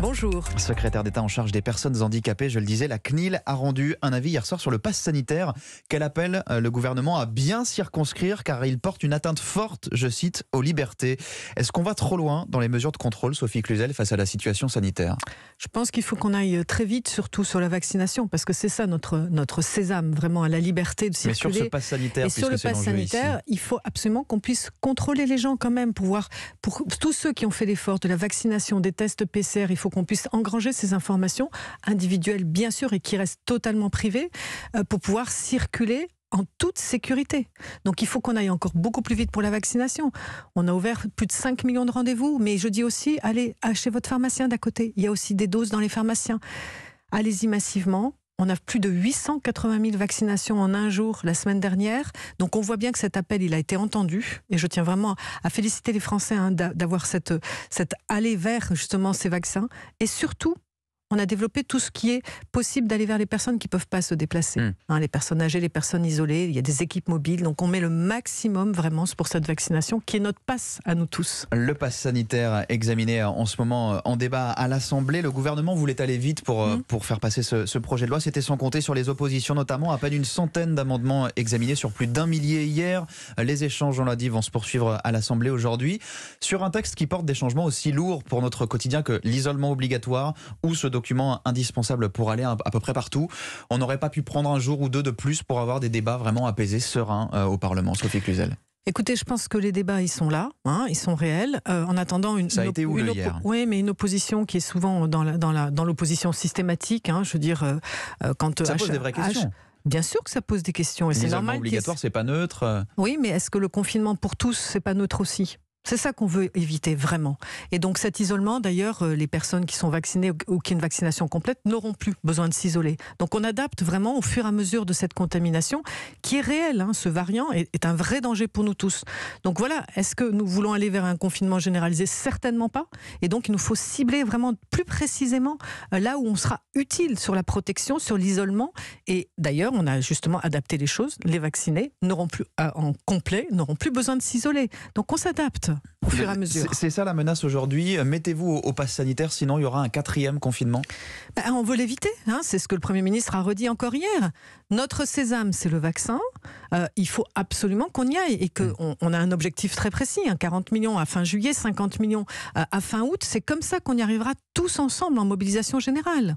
Bonjour. Secrétaire d'État en charge des personnes handicapées, je le disais, la CNIL a rendu un avis hier soir sur le pass sanitaire qu'elle appelle euh, le gouvernement à bien circonscrire car il porte une atteinte forte, je cite, aux libertés. Est-ce qu'on va trop loin dans les mesures de contrôle, Sophie Cluzel, face à la situation sanitaire Je pense qu'il faut qu'on aille euh, très vite, surtout sur la vaccination, parce que c'est ça notre, notre sésame, vraiment, à la liberté de circuler. Mais sur sanitaire, Et sur le pass sanitaire, il faut absolument qu'on puisse contrôler les gens quand même, pouvoir, pour tous ceux qui ont fait l'effort de la vaccination, des tests PCR, il faut qu'on puisse engranger ces informations individuelles, bien sûr, et qui restent totalement privées, euh, pour pouvoir circuler en toute sécurité. Donc il faut qu'on aille encore beaucoup plus vite pour la vaccination. On a ouvert plus de 5 millions de rendez-vous, mais je dis aussi, allez, achetez votre pharmacien d'à côté. Il y a aussi des doses dans les pharmaciens. Allez-y massivement, on a plus de 880 000 vaccinations en un jour la semaine dernière. Donc on voit bien que cet appel, il a été entendu. Et je tiens vraiment à féliciter les Français hein, d'avoir cette, cette allée vers justement ces vaccins. Et surtout, on a développé tout ce qui est possible d'aller vers les personnes qui ne peuvent pas se déplacer. Hmm. Hein, les personnes âgées, les personnes isolées, il y a des équipes mobiles. Donc on met le maximum vraiment pour cette vaccination qui est notre passe à nous tous. Le passe sanitaire examiné euh, en ce moment euh, en débat à l'Assemblée. Le gouvernement voulait aller vite pour, euh, hmm. pour faire passer ce, ce projet de loi. C'était sans compter sur les oppositions, notamment à peine une centaine d'amendements examinés sur plus d'un millier hier. Les échanges, on l'a dit, vont se poursuivre à l'Assemblée aujourd'hui sur un texte qui porte des changements aussi lourds pour notre quotidien que l'isolement obligatoire ou ce document indispensable pour aller à peu près partout. On n'aurait pas pu prendre un jour ou deux de plus pour avoir des débats vraiment apaisés, sereins euh, au Parlement. Sophie Cluzel. Écoutez, je pense que les débats, ils sont là, hein, ils sont réels. Euh, en attendant, une, oui, mais une opposition qui est souvent dans l'opposition la, dans systématique. Hein, je veux dire, euh, quand Ça des vraies questions. Bien sûr que ça pose des questions et c'est normal. obligatoire, c'est pas neutre. Oui, mais est-ce que le confinement pour tous, c'est pas neutre aussi c'est ça qu'on veut éviter vraiment. Et donc cet isolement, d'ailleurs, euh, les personnes qui sont vaccinées ou qui ont une vaccination complète n'auront plus besoin de s'isoler. Donc on adapte vraiment au fur et à mesure de cette contamination qui est réelle. Hein. Ce variant est, un vrai danger pour nous tous. Donc voilà, est-ce que nous voulons aller vers un confinement généralisé Certainement pas. Et donc il nous faut cibler vraiment plus précisément euh, là où on sera utile sur la protection, sur l'isolement. Et d'ailleurs, on a justement adapté les choses. Les vaccinés n'auront plus, euh, en complet, n'auront plus besoin de s'isoler. Donc on s'adapte. C'est ça la menace aujourd'hui. Euh, mettez-vous au, pass sanitaire, sinon il y aura un quatrième confinement. Bah, on veut l'éviter. Hein. c'est ce que le Premier ministre a redit encore hier. Notre sésame, c'est le vaccin. Euh, il faut absolument qu'on y aille et qu'on mm. a un objectif très précis 40 hein. millions à fin juillet, 50 millions euh, à fin août. C'est comme ça qu'on y arrivera tous ensemble en mobilisation générale.